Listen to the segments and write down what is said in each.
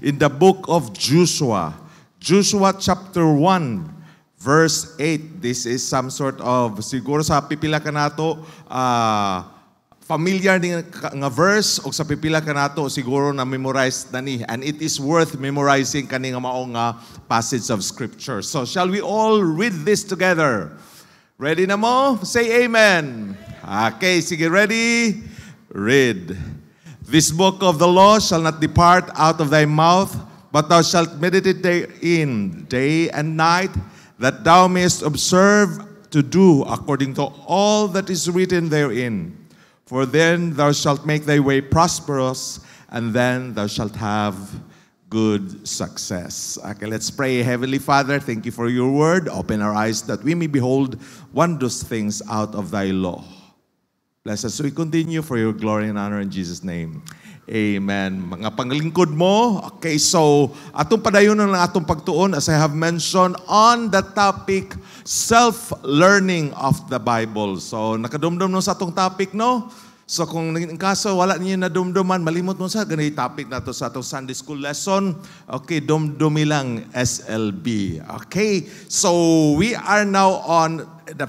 in the book of Joshua. Joshua chapter 1, verse 8. This is some sort of, siguro sa pipila ka to uh, familiar din nga verse o sa pipila ka to siguro na memorize na ni and it is worth memorizing kani nga mao nga passage of scripture so shall we all read this together ready na mo say amen okay sige ready read this book of the law shall not depart out of thy mouth, but thou shalt meditate therein day and night, that thou mayest observe to do according to all that is written therein. For then thou shalt make thy way prosperous, and then thou shalt have good success. Okay, let's pray. Heavenly Father, thank you for your word. Open our eyes that we may behold wondrous things out of thy law. Bless us. We continue for your glory and honor in Jesus' name. Amen. Mga panglingkod mo, okay, so atong padayon ng atong pagtuon as I have mentioned on the topic self-learning of the Bible. So nakadumdum no sa atong topic, no? So kung kaso wala ninyo na dumduman, malimot mo sa ganay topic na to sa atong Sunday school lesson. Okay, dumdumi lang SLB. Okay, so we are now on the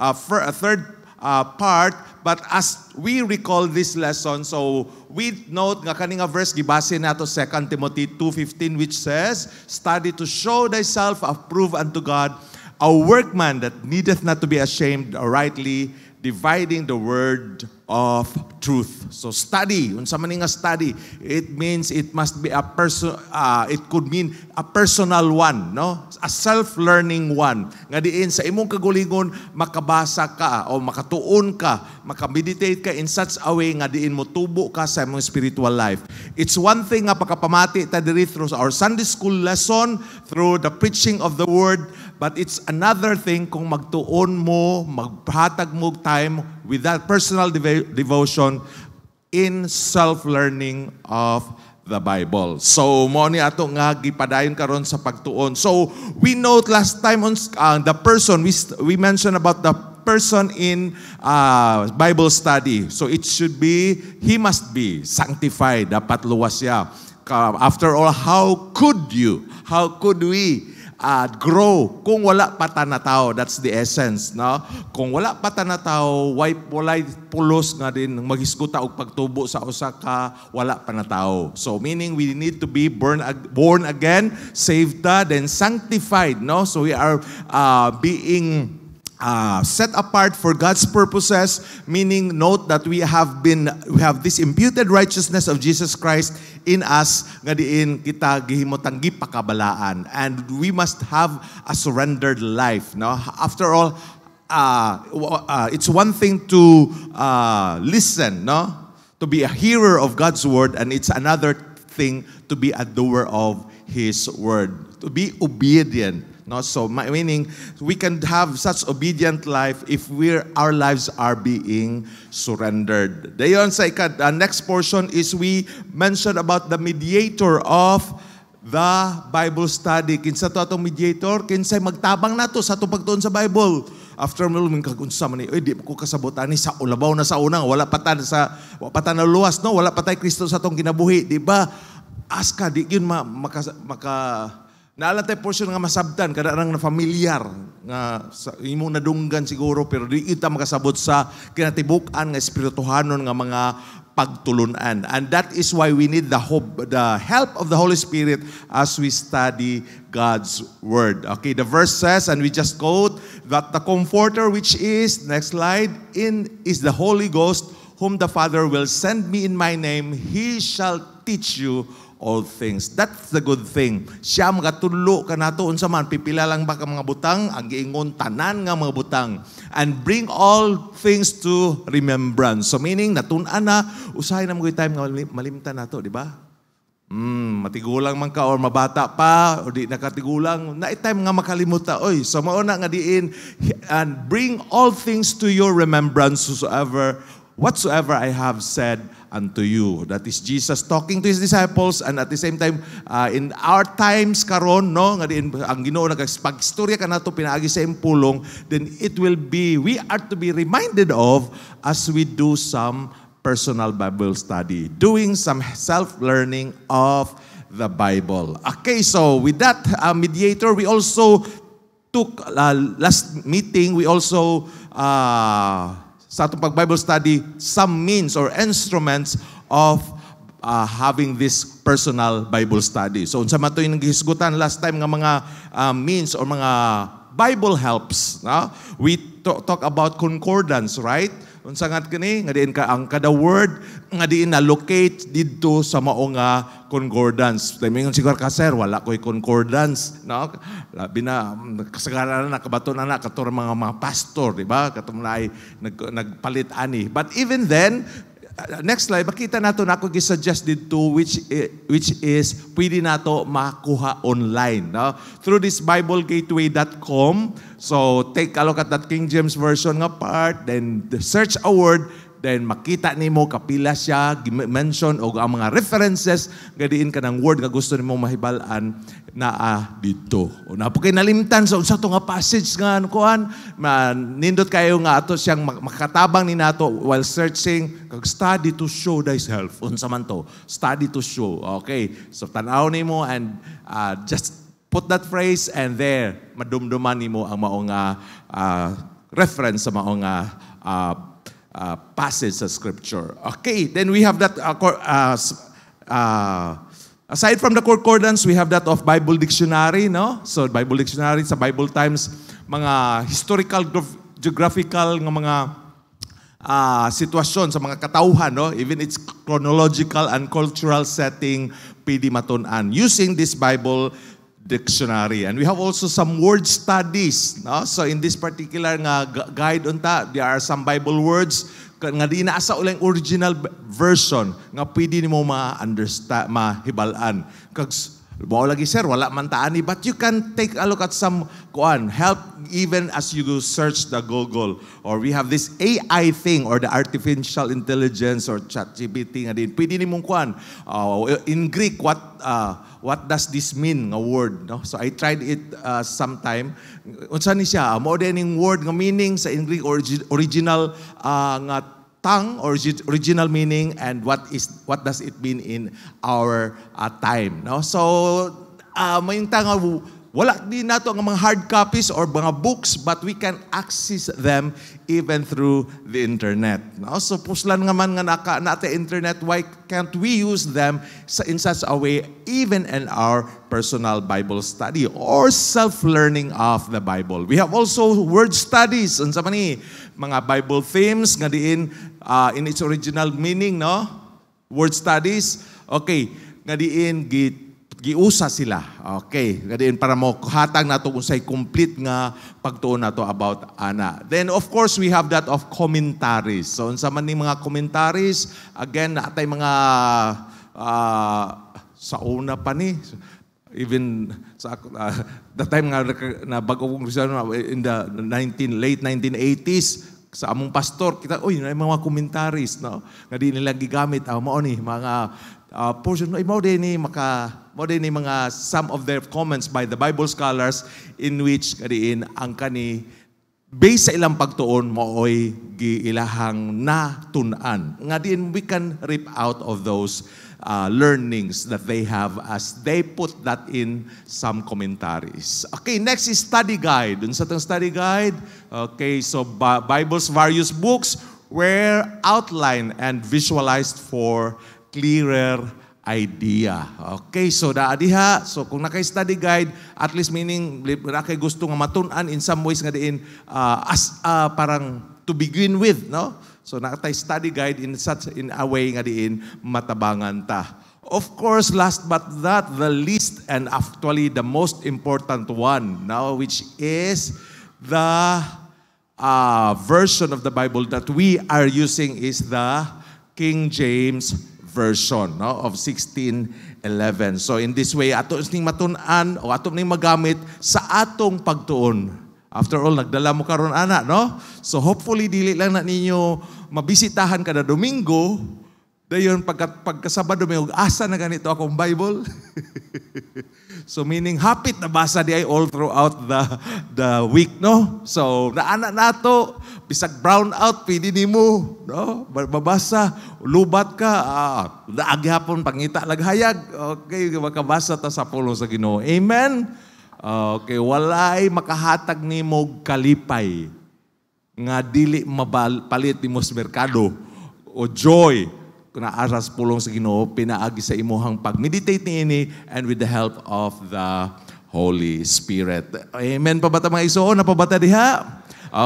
uh, uh third uh, part. But as we recall this lesson, so we note nga kaninga verse gibase nato 2 Timothy 2:15 which says, "Study to show thyself approved unto God, a workman that needeth not to be ashamed, rightly dividing the word of truth. So study, unsa man nga study, it means it must be a person uh, it could mean a personal one, no? A self-learning one. Nga diin sa imong kaguligon makabasa ka o makatuon ka, makameditate ka in such a way nga diin mo tubo ka sa imong spiritual life. It's one thing nga pakapamati ta diri through our Sunday school lesson, through the preaching of the word, But it's another thing kung magtuon mo, maghatag mo time with that personal dev- devotion in self-learning of the Bible. So, mo ni ato nga gipadayon karon sa pagtuon. So, we note last time on uh, the person, we, we mentioned about the person in uh, Bible study. So, it should be, he must be sanctified. Dapat luwas siya. Uh, after all, how could you? How could we uh, grow kung wala pa patanataw. That's the essence. No? Kung wala pa patanataw, why walay pulos nga din magiskuta og pagtubo sa usa ka wala panataw. So meaning we need to be born, ag- born again, saved, then sanctified. No? So we are uh, being uh, set apart for God's purposes, meaning note that we have been we have this imputed righteousness of Jesus Christ in us nga diin kita gihimotang pakabalaan. and we must have a surrendered life no after all uh, uh, it's one thing to uh, listen no to be a hearer of God's word and it's another thing to be a doer of his word to be obedient No? So meaning we can have such obedient life if we our lives are being surrendered. Dayon sa ikad, the next portion is we mention about the mediator of the Bible study. Kinsa to atong mediator, kinsa magtabang nato sa atong pagtuon sa Bible. After mo luming kagunsa man ni, eh, di ko kasabutan ni sa ulabaw na sa unang, wala patan sa wala pa na luwas, no? Wala patay Kristo sa tong ginabuhi, di ba? Aska di gyud ma, maka, maka Naalan tayo portion nga masabtan, kada nang familiar, nga sa, imo nadunggan siguro, pero di ita makasabot sa kinatibukan nga espirituhanon nga mga pagtulunan. And that is why we need the hope, the help of the Holy Spirit as we study God's Word. Okay, the verse says, and we just quote, that the Comforter which is, next slide, in is the Holy Ghost, whom the Father will send me in my name, he shall teach you all things. That's the good thing. Siya magatulo ka nato unsa man pipila lang ba ka mga butang ang giingon tanan nga mga butang and bring all things to remembrance. So meaning natun-an na usahay na mo time nga malimtan nato, di ba? Mm, matigulang man ka or mabata pa o di nakatigulang na time nga makalimuta oy so mauna nga diin and bring all things to your remembrance whosoever whatsoever I have said unto you. That is Jesus talking to His disciples and at the same time, uh, in our times karon, no, nga din, ang ginoo nagpagstorya ka pinaagi sa impulong, then it will be, we are to be reminded of as we do some personal Bible study, doing some self-learning of the Bible. Okay, so with that uh, mediator, we also took uh, last meeting, we also uh, sa atong pag-Bible study, some means or instruments of uh, having this personal Bible study. So unsa man toy naghisgutan last time nga mga uh, means or mga Bible helps, no? We talk about concordance, right? Unsangat kini nga diin ka ang kada word nga diin na locate didto sa mao nga concordance. Timingon sigur ka sir wala koy concordance, no? Labi na mm, kasagaran na kabaton na kator mga mga pastor, di ba? Katum nag, nagpalit ani. But even then, Uh, next slide, makita nato na ako gisuggest to which, eh, which is pwede nato makuha online. No? Through this biblegateway.com, so take a look at that King James Version nga part, then the search a word, dahil makita nimo kapila siya, mention o ang mga references, gadiin ka ng word nga gusto nimo mahibalaan na ah, dito. O napakay nalimtan sa unsa nga passage nga ano kuan, nindot kayo nga ato siyang makatabang ni nato while searching, kag study to show thyself. Unsa man to? Study to show. Okay. So tanaw nimo and uh, just put that phrase and there madumduman nimo ang maong uh, reference sa maong uh, uh, passage of scripture. Okay, then we have that. Uh, uh, uh, aside from the concordance, we have that of Bible Dictionary, no? So Bible Dictionary sa Bible Times, mga historical, geographical, ng mga uh, sitwasyon sa mga katauhan, no? Even its chronological and cultural setting, pidi matunan. Using this Bible dictionary. And we have also some word studies. No? So in this particular nga guide on there are some Bible words nga di naasa ulang original version nga pwede ni mo ma-understand, mahibalaan. Kags Mao lagi sir, wala man ta ani but you can take a look at some kuan help even as you go search the Google or we have this AI thing or the artificial intelligence or chat GPT nga din. Pwede ni mong kuan uh, in Greek what uh, what does this mean nga word no? So I tried it uh, sometime. Unsa ni siya? Mao ning word nga meaning sa in Greek origi- original uh, nga tongue or original meaning and what is what does it mean in our uh, time no so uh, yung tongue Wala din nato ang mga hard copies or mga books, but we can access them even through the internet. No? So puslan nga man nga naka, nata internet, why can't we use them in such a way even in our personal Bible study or self-learning of the Bible? We have also word studies, and sa mani, mga Bible themes nga diin uh, in its original meaning, no? Word studies, okay, nga diin git giusa sila. Okay, kadin para mo hatag nato unsay complete nga pagtuon nato about ana. Then of course we have that of commentaries. So unsa man ni mga commentaries, again atay mga uh, sa una pa ni even sa uh, ah, the time nga na bagong in the 19 late 1980s sa among pastor kita oy na mga commentaries no nga di nila gigamit ang ah, mao ni mga uh, portion no mao ni maka mao ni mga some of their comments by the Bible scholars in which kadiin ang kani based sa ilang pagtuon maoy giilahang natunan nga diin we can rip out of those uh, learnings that they have as they put that in some commentaries. Okay, next is study guide. Dun sa study guide, okay, so Bible's various books were outlined and visualized for clearer idea. Okay, so da so kung nakay study guide, at least meaning na kay gusto nga matunan, in some ways nga diin uh, as uh, parang to begin with, no? So nakatay study guide in such in a way nga diin matabangan ta. Of course, last but not the least and actually the most important one now, which is the uh, version of the Bible that we are using is the King James version no, of 1611. So in this way, ato ning matunan o ato ning magamit sa atong pagtuon. After all, nagdala mo karon ana, no? So hopefully, dili lang na ninyo mabisitahan kada Domingo. Dayon, pagka, pagkasabado may asa na ganito akong Bible. So meaning hapit na basa di ay all throughout the the week no. So naana nato bisag brown out pidi nimo no babasa lubat ka ah, naagihapon pangita laghayag okay makabasa ta sa pulo sa Ginoo. Amen. Okay, walay makahatag nimo kalipay nga dili mapalit nimo sa merkado o joy naaras pulong sa Ginoo pinaagi sa imuhang pagmeditate niini and with the help of the Holy Spirit. Amen pa ba ta mga isuon? Napabata diha?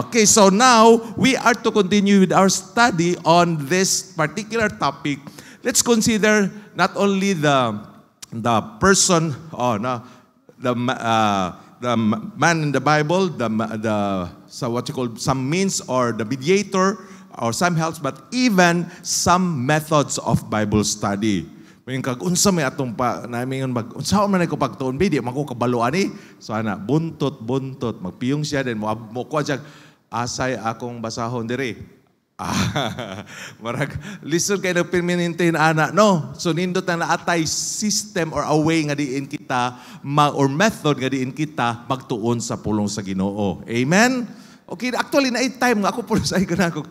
Okay, so now we are to continue with our study on this particular topic. Let's consider not only the the person oh no the uh, the man in the Bible, the the so what you call some means or the mediator or some helps, but even some methods of Bible study. Maying kag unsa may atong pa nami yun mag unsa man ko pagtuon bidi mako ani. So ana, buntot buntot magpiyong siya den mo mo ko jag asay akong basahon diri. Ah, marag listen kay nag permanente ana no. So nindot na naatay system or a way nga diin kita ma, or method nga diin kita magtuon sa pulong sa Ginoo. Amen. Okay, actually, na time nga ako po sa ikan ako.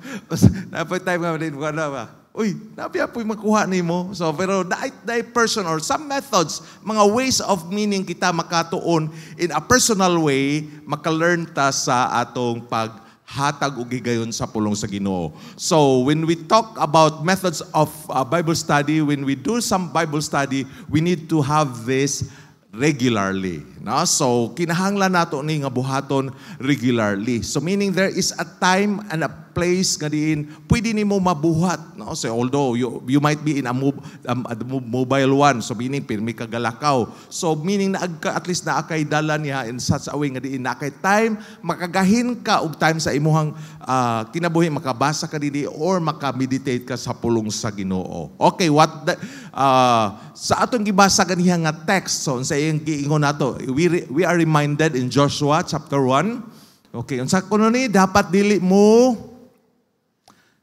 Napay time nga din ko ba? Uy, napiapoy makuha ni mo. So, pero daay, daay person or some methods, mga ways of meaning kita makatuon in a personal way, makalearn ta sa atong paghatag hatag og gigayon sa pulong sa Ginoo. So when we talk about methods of uh, Bible study, when we do some Bible study, we need to have this regularly. No? So, kinahanglan nato ni nga buhaton regularly. So, meaning there is a time and a place nga diin pwede nimo mabuhat no so although you you might be in a, mob, um, a mobile one so meaning pirmi ka galakaw so meaning na at least naa kay dala niya in such a way nga diin na kay time makagahin ka og time sa imuhang uh, kinabuhi makabasa ka diri or makameditate ka sa pulong sa Ginoo okay what the, uh, sa atong gibasa ganiha nga text so sa iyang giingon nato we we are reminded in Joshua chapter 1 Okay, unsa kuno ni dapat dili mo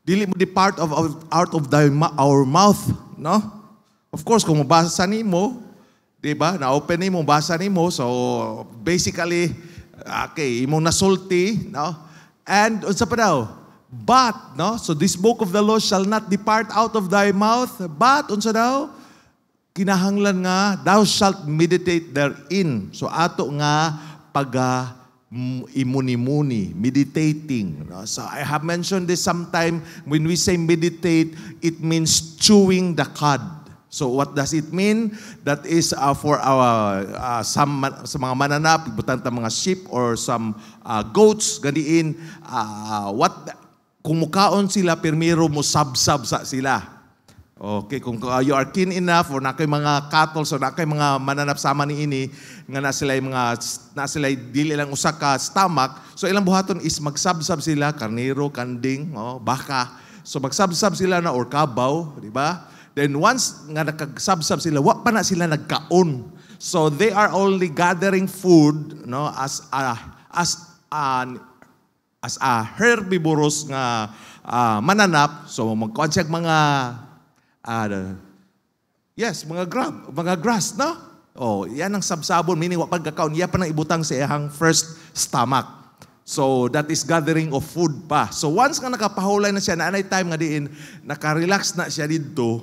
Dili mo depart of, of, out of thy, our mouth. No? Of course, kung mabasa ni mo, di ba, na-open ni basa ni mo, so basically, okay, imong nasulti, no? And, unsa pa daw? But, no? So this book of the law shall not depart out of thy mouth, but, unsa daw? Kinahanglan nga, thou shalt meditate therein. So ato nga, paga imuni-muni, meditating. No? So I have mentioned this sometime. When we say meditate, it means chewing the cud. So what does it mean? That is uh, for our, uh, some, sa mga mananap, butanta mga sheep or some uh, goats, ganiin, uh, what, kumukaon sila, pero mo sabsab sa sila. Okay, kung uh, you are keen enough or na kay mga cattle so na kay mga sama ni ini nga na sila mga na sila dili lang usa ka stomach, so ilang buhaton is magsabsab sila karnero, kanding, oh, baka. So magsabsab sila na or kabaw, di ba? Then once nga nakagsabsab sila, wa pa na sila nagkaon. So they are only gathering food no as a as an as a herbivorous nga uh, mananap so magkuan mga uh, yes, mga grab, mga grass, no? Oh, yan ang sabsabon, meaning wapag kakaon, iya pa nang ibutang sa iyang first stomach. So, that is gathering of food pa. So, once nga nakapahulay na siya, na anay time nga diin, nakarelax na siya dito,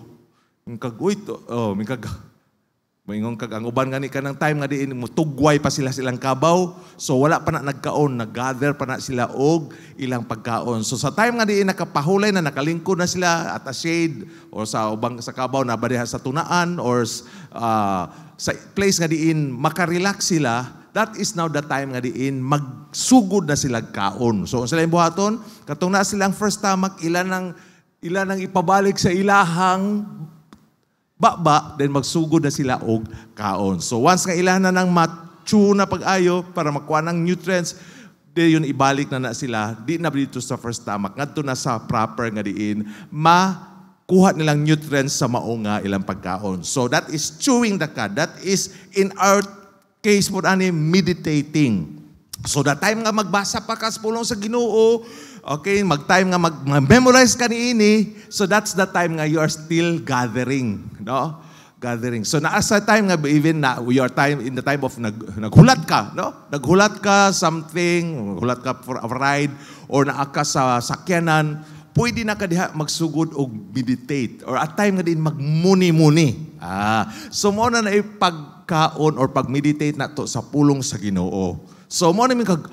ang kagoy to, oh, may kagoy Moingon kag ang uban gani kanang time nga diin mo tugway pa sila silang kabaw. So wala pa na nagkaon, naggather pa na sila og ilang pagkaon. So sa time nga diin nakapahulay na nakalingkod na sila at a shade or sa ubang sa kabaw na bariha sa tunaan or uh, sa place nga diin makarelax sila. That is now the time nga diin magsugod na sila kaon. So unsa sila buhaton? katong na silang first stomach, ilan ang ilan ang ipabalik sa ilahang baba, then magsugod na sila og kaon. So once nga ilahan na ng mature na pag-ayo para makuha ng nutrients, di yun ibalik na na sila, di na dito sa first stomach, ngadto na sa proper nga diin, ma makuha nilang nutrients sa maong ilang pagkaon. So that is chewing the cud. That is, in our case po ani, meditating. So that time nga magbasa pa kas pulong sa ginoo, Okay, mag-time nga mag-memorize ka niini. So that's the time nga you are still gathering, no? Gathering. So naa sa time nga even na your time in the time of nag, naghulat ka, no? Naghulat ka something, hulat ka for a ride or naa ka sa sakyanan, pwede na ka diha magsugod og meditate or at time nga din magmuni-muni. Ah, so mo na na ipagkaon or pagmeditate na to sa pulong sa Ginoo. So mo na kag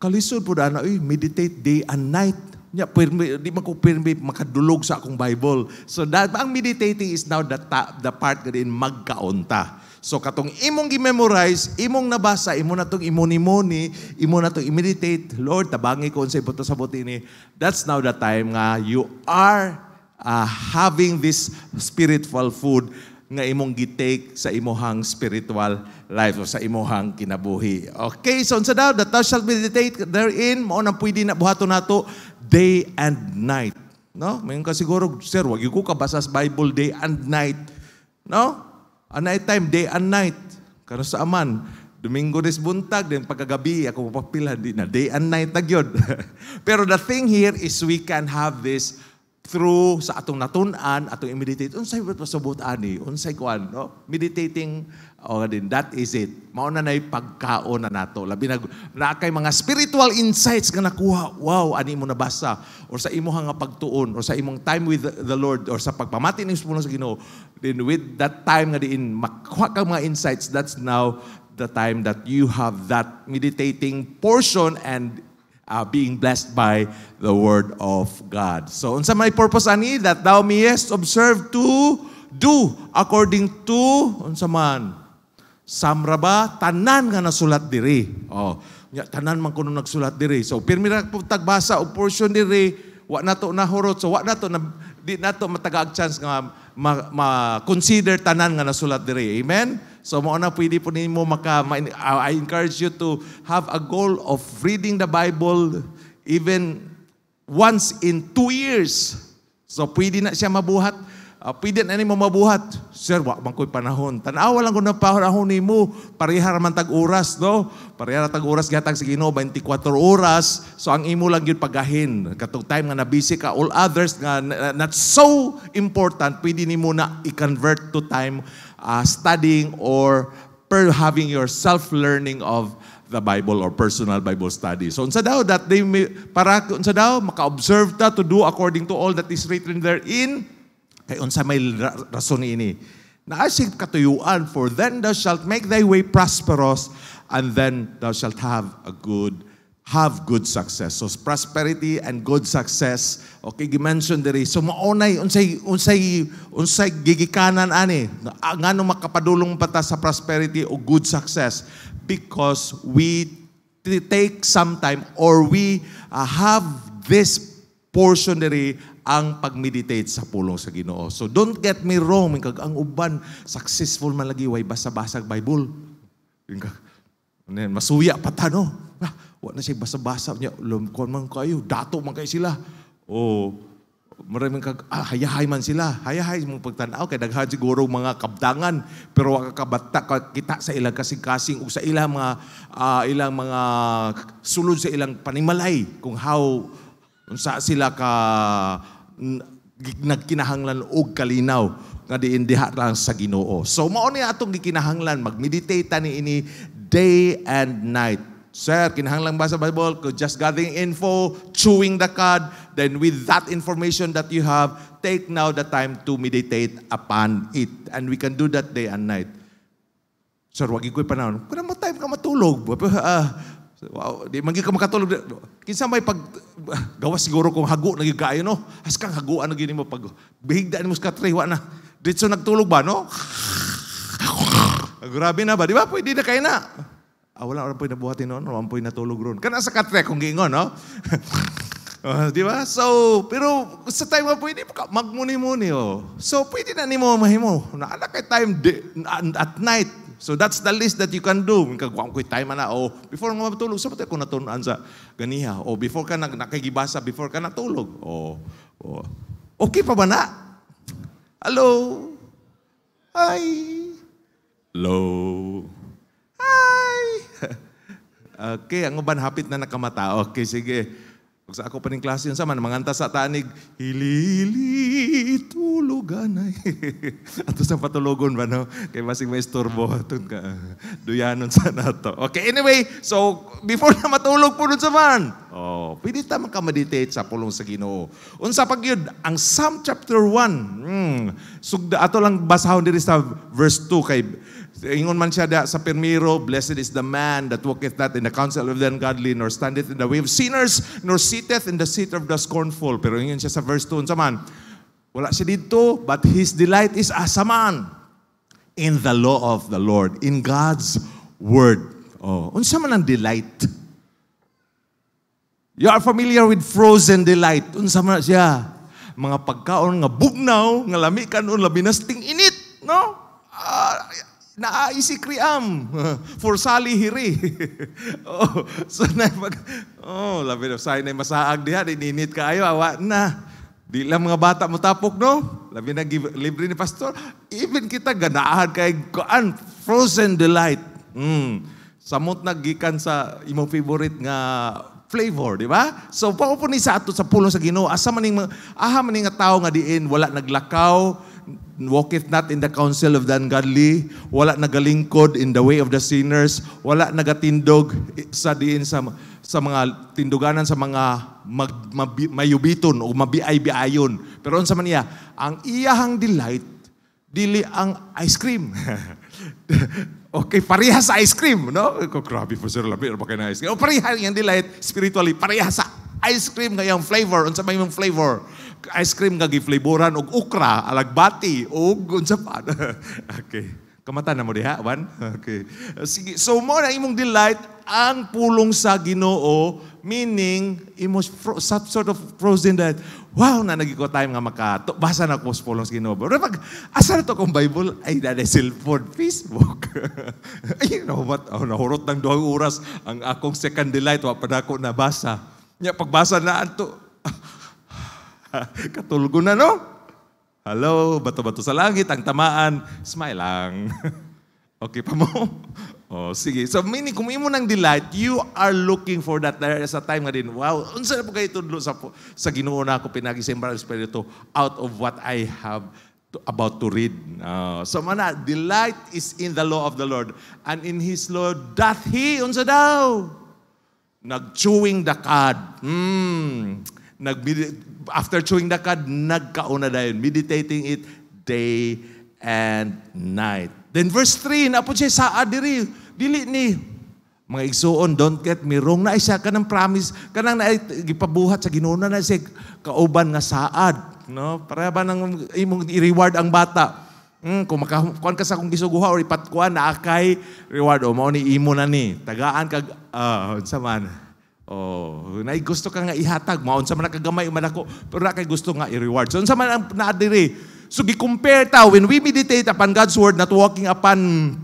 Kalisod po na, uy, meditate day and night. Nya, pirmi, di man ko pirmi makadulog sa akong Bible. So that, ang meditating is now the, ta, the part ka din magkaunta. So katong imong gimemorize, imong nabasa, imo na tong imoni-moni, imo na tong imeditate, Lord, tabangi ko sa ibuto sa buti ni. That's now the time nga you are uh, having this spiritual food nga imong gitake sa imuhang spiritual life o sa imuhang kinabuhi. Okay, so unsa daw that thou shalt meditate therein mo na pwede na buhaton nato day and night. No? Mayon ka siguro, sir, wag ko ka basas Bible day and night. No? A night time, day and night. Kano sa aman, Domingo des buntag, din pagkagabi, ako papapila, di na day and night na Pero the thing here is we can have this through sa atong natunan, atong i-meditate, unsay pasabot ani, unsay kuan, no? Meditating o oh, din, that is it. Mao na nay pagkaon na nato. Labi na nakay mga spiritual insights nga nakuha. Wow, ani mo nabasa or sa imong nga pagtuon or sa imong time with the Lord or sa pagpamati ning puno sa Ginoo. Then with that time nga diin makuha ka mga insights, that's now the time that you have that meditating portion and uh, being blessed by the Word of God. So, unsa may purpose ani? That thou mayest observe to do according to, unsa man, samra ba, tanan nga nasulat diri. Oh, tanan man kuno nagsulat diri. So, pirmi ra po tagbasa og portion diri, wa na to nahurot. So, wa nato na, di nato mataga matagaag chance nga ma-consider ma, ma tanan nga nasulat diri. Amen? So mo na pwede po nimo maka uh, I encourage you to have a goal of reading the Bible even once in two years. So pwede na siya mabuhat. Uh, pwede na nimo mabuhat. Sir, wa man ko'y panahon. Tanaw lang ko na panahon ni mo. Pareha man tag oras, no? Pareha tag oras gatag sa Ginoo 24 oras. So ang imo lang yun pagahin. Katong time nga nabisi ka all others nga not so important, pwede nimo na i-convert to time uh, studying or per having your self-learning of the Bible or personal Bible study. So unsa daw that they may, para unsa daw maka-observe ta to do according to all that is written therein kay unsa may rason ini. Naasig katuyuan for then thou shalt make thy way prosperous and then thou shalt have a good have good success. So prosperity and good success, okay, gimension diri. So maunay unsay unsay unsay gigikanan ani ah, ngano makapadulong pata sa prosperity o good success because we take some time or we uh, have this portion diri ang pag-meditate sa pulong sa Ginoo. So don't get me wrong, kag ang uban successful man lagi way basa-basag Bible. Ano Masuya pa ta no. Wa na siya basa-basa niya. Lumkon man kayo. Dato man kayo sila. O maraming kag ah, hayahay man sila. Hayahay mong pagtanaw kay daghan siguro mga kabdangan pero wa kabata kita sa ilang kasing-kasing o sa ilang mga uh, ilang mga sulod sa ilang panimalay kung how unsa sila ka nagkinahanglan og kalinaw nga diindiha lang sa Ginoo. So mao ni atong gikinahanglan magmeditate ni ini day and night Sir, kinahanglang basa Bible, just gathering info, chewing the cud, then with that information that you have, take now the time to meditate upon it. And we can do that day and night. Sir, wagi ko'y panahon. Kung mo time ka matulog. Uh, wow, di magi ka makatulog. Kinsa may pag gawas siguro kung hago nagigayo, no. As kang haguan na gini mo pag bihigdaan mo sa katriwa na. Dito nagtulog ba no? Grabe na ba? Di ba? Pwede na kayo na. Ah, wala rin po'y nabuhatin noon, wala po'y natulog ron. Kana sa katre kung gingon, no? oh, di ba? So, pero sa time mo pwede magmuni-muni, oh. So, pwede na ni mo mahimo. Naala kay time di, at night. So, that's the list that you can do. Kagwang ko'y time na, oh, before nga matulog, sa patay ko natunan sa ganiha. O, oh, before ka nag nakikibasa, before ka natulog. O, oh, oh. okay pa ba na? Hello? Hi? Hello? Hi! okay, ang uban hapit na nakamata. Okay, sige. Pag sa ako pa ning klase yun sama man, manganta sa tanig, hilili tulugan ay. Ato sa patulogon ba, no? Kay masing may istorbo. ka, duyanon sa nato. Okay, anyway, so before na matulog po sa man, oh, pwede ta meditate sa pulong sa ginoo. Unsa pag yun, ang Psalm chapter 1, hmm, sugda, ato lang basahon diri sa verse 2 kay Ingon man siya da, sa pirmiro, Blessed is the man that walketh not in the counsel of the ungodly, nor standeth in the way of sinners, nor sitteth in the seat of the scornful. Pero ingon siya sa verse 2, unsa man? Wala siya dito, but his delight is asa man in the law of the Lord, in God's word. Oh, unsa man ang delight? You are familiar with frozen delight. Unsa man siya? Mga pagkaon nga bugnaw, nga lami kanon labi init, no? Uh, na si Kriam for sali hiri. oh, so na mag Oh, labi na say na masaag diha dininit kaayo awa na. Di lang mga bata mo tapok no. Labi na give, libre ni pastor. Even kita ganahan kay kuan frozen delight. Mm. Samot nagikan sa imo favorite nga flavor, di ba? So, paupo ni sa ato sa pulong sa Ginoo, asa maning aha maning nga tao nga diin wala naglakaw, walketh not in the counsel of the ungodly, wala nagalingkod in the way of the sinners, wala nagatindog sa diin sa, sa mga tinduganan sa mga mag, mab, mayubiton o mabiay Pero unsa man niya, ang iyahang delight, dili ang ice cream. okay, parehas sa ice cream, no? Ko grabe po sir, labi ano pa na ice cream. O pareha yung delight spiritually, parehas sa ice cream ngayang flavor, unsa may mong flavor ice cream nga giflaboran og ukra alagbati, og unsa pa. okay. Kamata na mo diha, Wan? Okay. Sige. So, mo na imong delight ang pulong sa ginoo, meaning, imo fro- some sort of frozen that, wow, na nagiko time nga maka, basa na ko sa pulong sa ginoo. Pero pag, asa na to kong Bible? Ay, na cellphone, Facebook. you know what? Oh, nahurot ng duhang oras ang akong second delight, wa pa na ako nabasa. Nya, pagbasa na anto, Katulgo na, no? Hello, bato-bato sa langit, ang tamaan, smile lang. okay pa mo? oh, sige. So, meaning, kung imo ng delight, you are looking for that. There is a time nga din, wow, unsa na po kayo tudlo sa, sa ginoo na ako pinagisimbra ng Espiritu out of what I have to, about to read. Uh, so, mana, delight is in the law of the Lord. And in His law, doth He, unsa daw? Nag-chewing the cud. Hmm. Nag after chewing the cud, nagkauna dayon. Meditating it day and night. Then verse 3, na po siya saa diri, dili ni mga igsuon, don't get me wrong, na ka kanang promise, kanang na gipabuhat sa ginuna na siya kauban nga saad, no? Para ba nang imong i-reward ang bata? Mm, kung makakuan ka sa akong gisuguha or ipatkuan na akay reward o mao imo na ni. Tagaan kag uh, ah, sa man. Oh, na gusto ka nga ihatag maon sa man kagamay umalako pero na kay gusto nga i-reward. So unsa man ang naadiri? So gi-compare ta when we meditate upon God's word not walking upon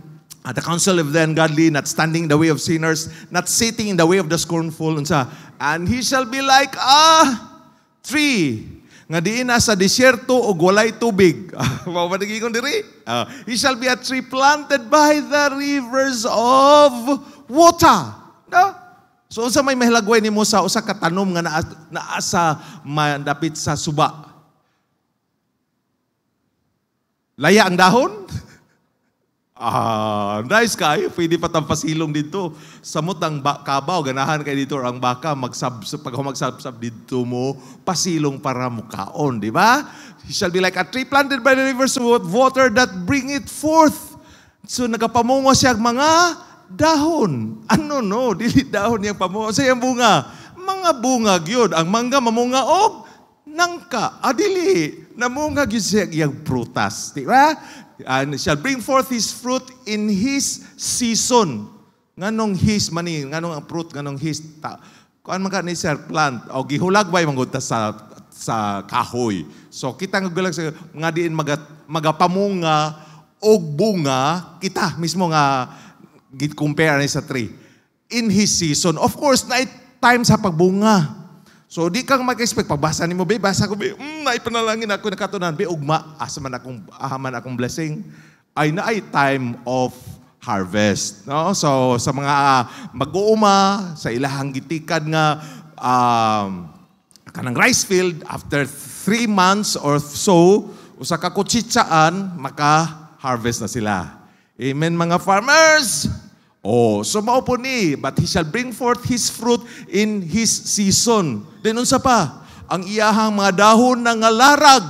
at uh, the counsel of the ungodly, not standing in the way of sinners, not sitting in the way of the scornful unsa. And he shall be like a tree nga diin na sa disyerto o walay tubig. Mao ba ko diri? Ah, he shall be a tree planted by the rivers of water. No? So unsa may mahilagway ni Musa usa ka tanom nga naa, naa sa madapit sa suba? Laya ang dahon? Ah, nice kayo. Pwede pa tang pasilong dito. Samot ang kabaw, ganahan kay dito ang baka, magsab, pag humagsabsab dito mo, pasilong para mukaon, di ba? He shall be like a tree planted by the rivers of water that bring it forth. So nagapamungo siya mga dahon. Ano no? Dili dahon yang pamunga. Sa iyang bunga. Mga bunga gyud. Ang mangga mamunga og nangka. Adili. Ah, Namunga gyud siya iyang prutas. Di ba? And shall bring forth his fruit in his season. Nganong his mani, nganong ang fruit, nganong his. Ta, kuan man ka ni sir plant o gihulag ba imong sa sa kahoy. So kita nga gulag sa mga diin magat, magapamunga og bunga kita mismo nga gid-compare ni sa tree. In his season, of course, night time sa pagbunga. So di kang mag-expect pagbasa mo, be basa ko be mm, na ipanalangin ako nakatunan be ugma asa man akong ahaman akong blessing ay na ay time of harvest no so sa mga uh, mag-uuma sa ilahang gitikad nga um, kanang rice field after three months or so usa ka kutsitsaan maka harvest na sila amen mga farmers Oh, so mao ni, but he shall bring forth his fruit in his season. Then unsa pa? Ang iyahang mga dahon na nga larag.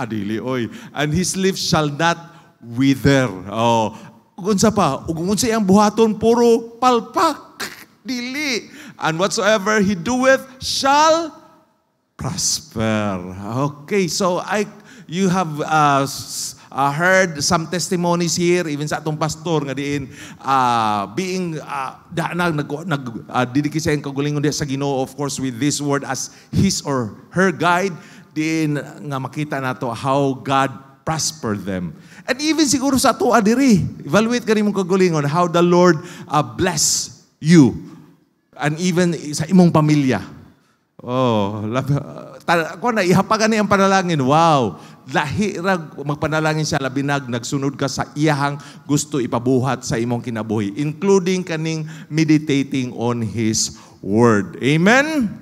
Adili oy. And his leaves shall not wither. Oh, unsa pa? Ug unsa iyang buhaton puro palpak. Dili. And whatsoever he doeth shall prosper. Okay, so I you have uh, uh, heard some testimonies here, even sa atong pastor nga diin, uh, being, uh, ah, da, na, nag, nag, uh, ah, didiki siya kagulingon sa Ginoo, of course, with this word as his or her guide, diin nga makita nato how God prosper them. And even siguro sa ato adiri, evaluate ka mong kagulingon, how the Lord uh, bless you and even sa imong pamilya. Oh, lab, ta, ako na ihapagan ni ang panalangin. Wow, lahirag magpanalangin siya labinag nagsunod ka sa iyahang gusto ipabuhat sa imong kinabuhi including kaning meditating on his word. Amen.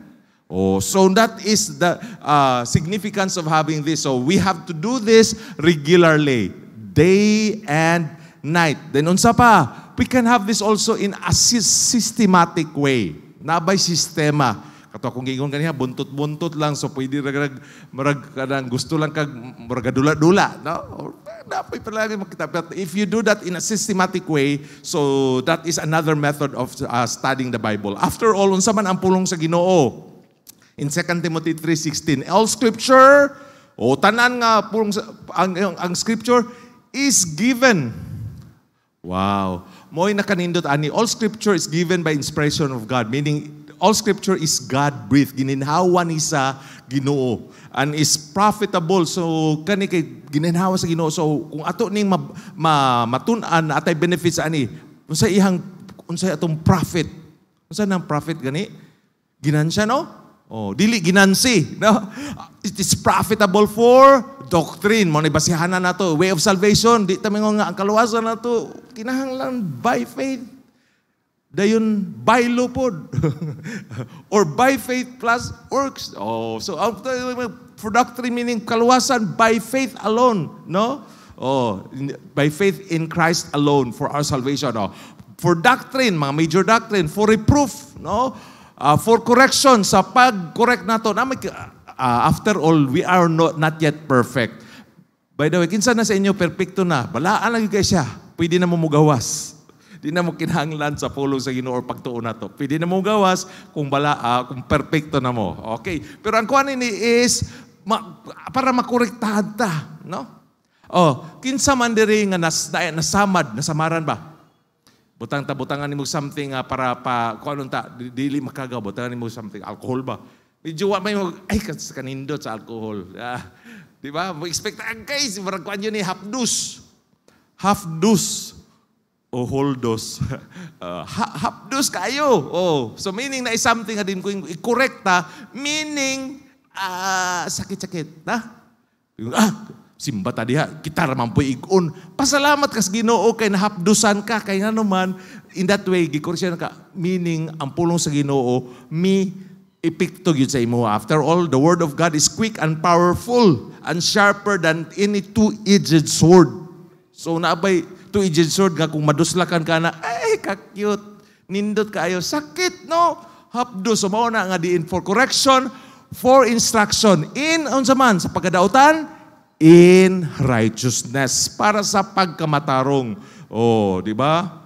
Oh, so that is the uh, significance of having this. So we have to do this regularly, day and night. Then unsa pa? We can have this also in a systematic way. Nabay sistema Kato akong giingon kaniya, buntot-buntot lang, so pwede rag, marag, kanang, gusto lang kag maragadula-dula. No? Or, dapat pala makita. But if you do that in a systematic way, so that is another method of uh, studying the Bible. After all, unsa man ang pulong sa ginoo? In 2 Timothy 3.16, All scripture, o tanan nga, pulong sa, ang, ang, ang scripture is given. Wow. Mo'y nakanindot ani, all scripture is given by inspiration of God, meaning all scripture is God-breathed. Gininhawa ni sa Ginoo. And is profitable. So, kani kay gininhawa sa Ginoo. So, kung ato ning ma, ma, matunan, atay benefits ani, unsa ihang, unsa atong profit. Unsa nang profit gani? Ginansya, no? Oh, dili ginansi, no? It is profitable for doctrine. Mo basihanan nato way of salvation. Di ta nga ang kaluwasan nato kinahanglan by faith. Dayon by law pod. or by faith plus works. Oh, so after for meaning kaluwasan by faith alone, no? Oh, by faith in Christ alone for our salvation. Oh. For doctrine, mga major doctrine, for reproof, no? Uh, for correction, sa pag-correct nato. Na, uh, after all, we are not, not yet perfect. By the way, kinsa na sa inyo, perfecto na. Balaan lang yung kayo siya. Pwede na mo mugawas. Di na mo kinahanglan sa pulong sa Ginoo pagtuon na to. Pwede na mo gawas kung bala uh, kung perfecto na mo. Okay. Pero ang kuan ni is ma, para makorektahan ta, no? Oh, kinsa man diri nga nas, na, nasamad, nasamaran ba? Butang ta butangan nimo something uh, para pa kuan ta dili makagaw butangan nimo something alcohol ba? Medyo wa may ay kanindot sa alcohol. Ah, di ba? Mo expect ang ah, guys, maragkuan yun ni hapdus. Half dus o oh, holdos. Uh, hapdos kayo. Oh, so meaning na is something na din ko i-correcta, meaning uh, sakit-sakit. Na? Ah, simba ta diha, kita raman po igun. Pasalamat kas ginoo kay nahapdusan ka, kay nga naman, in that way, gikorsyan ka, meaning, ang pulong sa ginoo, mi epekto gyud sa imo. After all, the word of God is quick and powerful and sharper than any two-edged sword. So naabay two-edged sword nga kung maduslakan ka na, eh, kakyut. Nindot kayo. Sakit, no? Hapdo. So, mauna nga diin for correction, for instruction. In, unsa man, sa pagkadautan, in righteousness. Para sa pagkamatarong. Oh, di ba?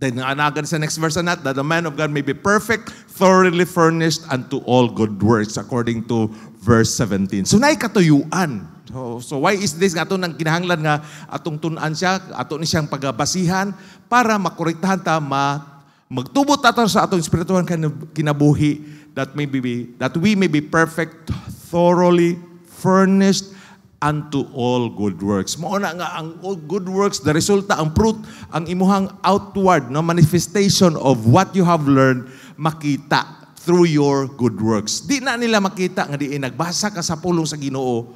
Then anagan sa next verse na, that the man of God may be perfect, thoroughly furnished unto all good works, according to verse 17. So naay katuyuan. So, so why is this? Ato nang kinahanglan nga atong tunan siya, ato ni siyang pagabasihan para makorektahan ta, ma, magtubot ato sa atong espirituhan kinabuhi that may be, that we may be perfect, thoroughly furnished unto all good works. Mao na nga ang good works, the resulta, ang fruit, ang imuhang outward na manifestation of what you have learned, makita through your good works. Di na nila makita nga di nagbasa ka sa pulong sa Ginoo.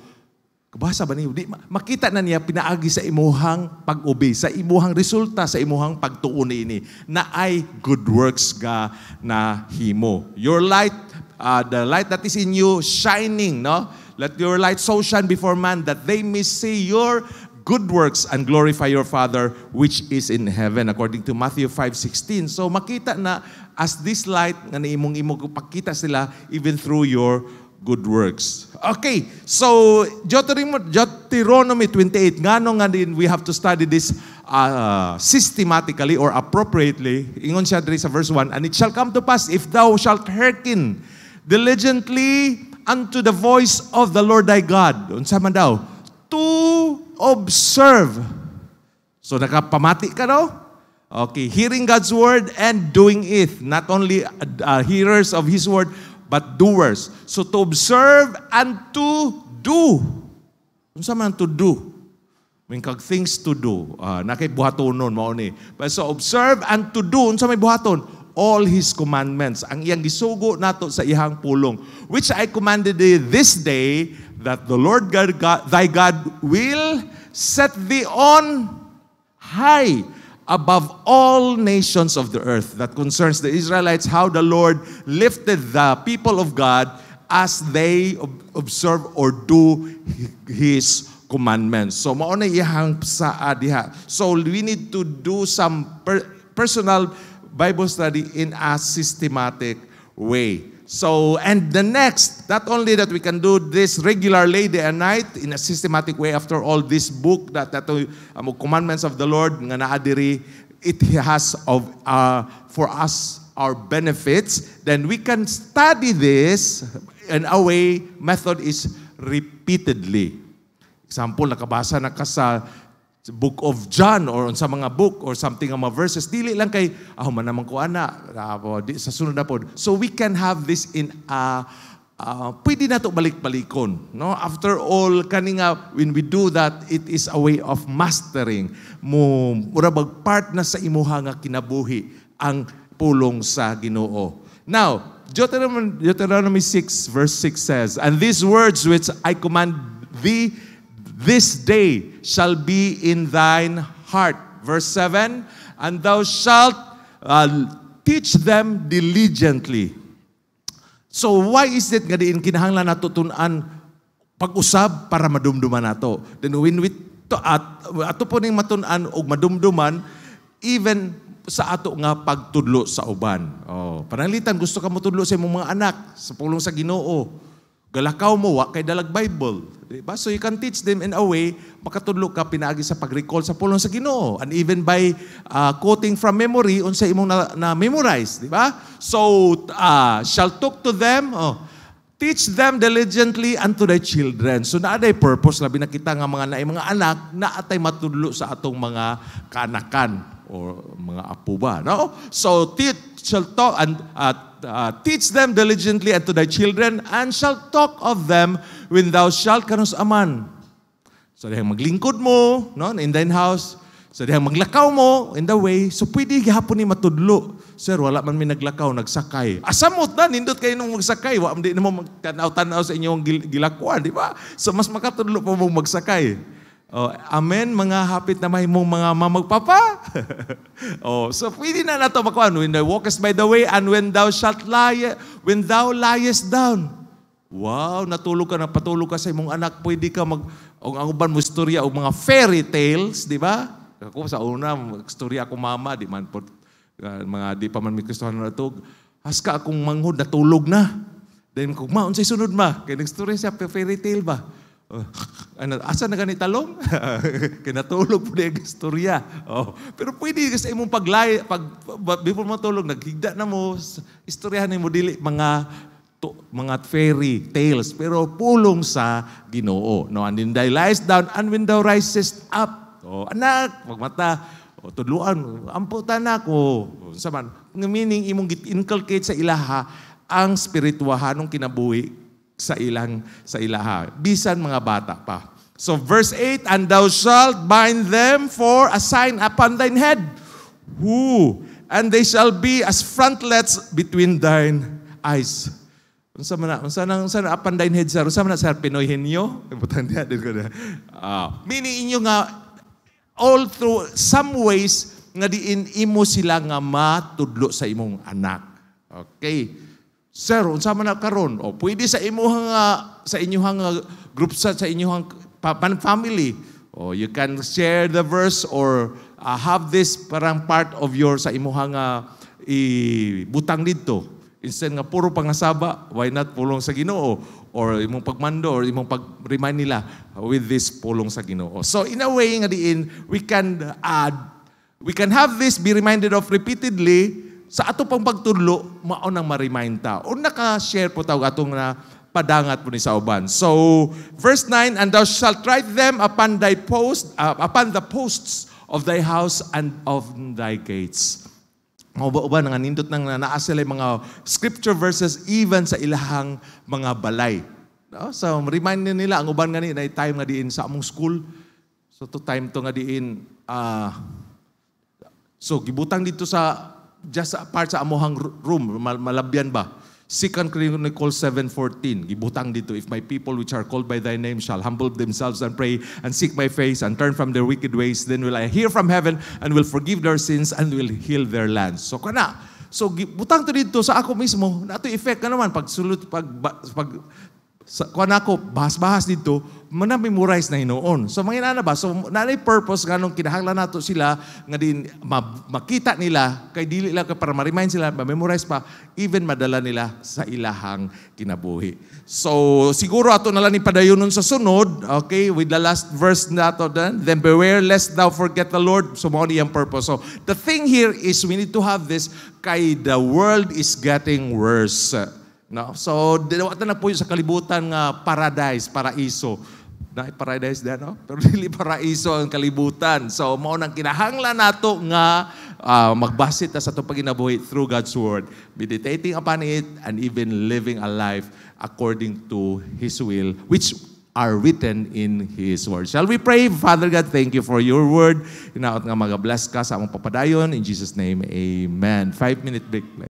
Kabasa ba niyo? Di, makita na niya pinaagi sa imuhang pag-obey, sa imuhang resulta, sa imuhang pagtuon ini na ay good works ga na himo. Your light, uh, the light that is in you shining, no? Let your light so shine before man that they may see your good works and glorify your Father which is in heaven according to Matthew 5:16. So makita na as this light nga niimong imo pakita sila even through your good works. Okay, so Deuteronomy 28, ngano nga din we have to study this uh, systematically or appropriately. Ingon siya sa verse 1, And it shall come to pass, if thou shalt hearken diligently unto the voice of the Lord thy God. Unsa man daw? To observe. So nakapamati ka daw? Okay, hearing God's word and doing it. Not only uh, hearers of His word, but doers. So to observe and to do. Unsa man to do? May kag things to do. Uh, nakay buhaton nun, mao But so observe and to do. Unsa may buhaton? all His commandments, ang iyang gisugo nato sa ihang pulong, which I commanded thee this day, that the Lord God, God, thy God will set thee on high above all nations of the earth. That concerns the Israelites, how the Lord lifted the people of God as they observe or do His commandments. So mao na ihang saa ah, diha. So we need to do some per- personal Bible study in a systematic way. So, and the next, not only that we can do this regularly day and night in a systematic way after all this book that that uh, um, commandments of the Lord nga naadiri it has of uh, for us our benefits then we can study this in a way method is repeatedly. Example, nakabasa na ka sa book of John or on sa mga book or something ang mga verses dili lang kay ah man naman ko ana sa sunod na pod so we can have this in a uh, pwede na to balik-balikon no after all kani nga when we do that it is a way of mastering mo mura bag part na sa imuha nga kinabuhi ang pulong sa Ginoo now Deuteronomy, Deuteronomy 6 verse 6 says and these words which I command thee This day shall be in thine heart. Verse 7, And thou shalt uh, teach them diligently. So why is it nga diin kinahanglan natutunan pag-usab para madumduman nato? Then when we to at ato po ning matunan og madumduman even sa ato nga pagtudlo sa uban. Oh, panalitan gusto ka mo tudlo sa imong mga anak sa pulong sa Ginoo. Galakaw mo wa kay dalag Bible. Diba? So you can teach them in a way makatudlo ka pinaagi sa pag-recall sa pulong sa Ginoo and even by uh, quoting from memory on sa imong na, na memorize, di ba? So uh, shall talk to them oh, teach them diligently unto their children. So naaday purpose labi na kita nga mga naay mga anak na atay matudlo sa atong mga kanakan or mga apo ba, no? So teach shall talk and uh, uh, teach them diligently unto to thy children and shall talk of them when thou shalt kanos aman. So dahang maglingkod mo, no, in thine house, so dahang maglakaw mo in the way, so pwede gihapon ni matudlo. Sir, wala man may naglakaw, nagsakay. Asamot na, nindot kayo nung magsakay. Wa, di mo magtanaw-tanaw sa inyong gil- gilakuan, di ba? So mas makatudlo pa mong magsakay. Oh, amen, mga hapit na may mong mga mamagpapa. oh, so pwede na nato makuan. When thou walkest by the way and when thou shalt lie, when thou liest down. Wow, natulog ka na, patulog ka sa imong anak, pwede ka mag, ang, uban mo istorya, o mga fairy tales, di ba? Ako sa una, istorya ako mama, di man po, uh, mga di pa man may kristohan na natug. Haska akong manghod, natulog na. Then kung maon sa sunod ma, kaya nagstorya siya, fairy tale ba? Uh, ano, asa na gani talong? Kinatulog po na istorya. Oh. Pero pwede kasi imong paglay, pag, before matulog, naghigda na mo, istoryahan mo dili mga to, mga fairy tales, pero pulong sa ginoo. No? And then thou lies down, and when thou rises up, oh, anak, magmata, o oh, tuluan, ampo na ko. Sa man, meaning imong inculcate sa ilaha ang spirituahanong kinabuhi sa ilang sa ilaha. Bisan mga bata pa. So verse 8, And thou shalt bind them for a sign upon thine head. Who? And they shall be as frontlets between thine eyes. Unsa man unsa nang unsa upon thine head sir? Unsa man sir Pinoy henyo? diha din ko na. Ah, mini inyo nga all through some ways nga diin imo sila nga matudlo sa imong anak. Okay. Sir, unsa man karon? O pwede sa imuhang uh, sa inyuhang uh, group sa sa inyuhang pan family. O you can share the verse or uh, have this parang part of your sa imuhang uh, ibutang dito. Instead nga puro pangasaba, why not pulong sa Ginoo or imong pagmando or imong pag-remind nila with this pulong sa Ginoo. So in a way nga diin we can add we can have this be reminded of repeatedly sa ato pang pagtudlo, mao nang ma-remind ta. O naka-share po tawag atong na ah, padangat po ni sa uban. So, verse 9, And thou shalt write them upon thy post, uh, upon the posts of thy house and of thy gates. Mga uba-uba, nanganindot nang nanaas sila mga scripture verses even sa ilahang mga balay. No? So, remind nila, ang uban nga ni, na time nga diin sa among school. So, to time to nga diin, uh, so, gibutang dito sa just apart sa amohang room, malabyan ba? Second Chronicles 7.14, gibutang dito, If my people which are called by thy name shall humble themselves and pray and seek my face and turn from their wicked ways, then will I hear from heaven and will forgive their sins and will heal their lands. So kana, So butang to dito sa ako mismo, na nato effect ka naman pag sulut pag, pag sa, kung ako, bahas-bahas dito, memorize na hinoon. So, mga na ba? So, nanay purpose nganong kinahanglan nato sila, nga din ma- makita nila, kay dili lang ka para ma-remind sila, ma-memorize pa, even madala nila sa ilahang kinabuhi. So, siguro ato na ni padayon nun sa sunod, okay, with the last verse nato then, then beware lest thou forget the Lord. So, mo niyang purpose. So, the thing here is we need to have this, kay the world is getting worse. No? So, dinawatan na po yun sa kalibutan nga uh, paradise, paraiso. Na paradise da no? Pero really, paraiso ang kalibutan. So, mao nang kinahanglan nato nga uh, ah, magbasit ta sa atong paginabuhi through God's word, meditating upon it and even living a life according to his will which are written in His Word. Shall we pray? Father God, thank you for your Word. Inaot nga mag-bless ka sa among papadayon. In Jesus' name, Amen. Five-minute break.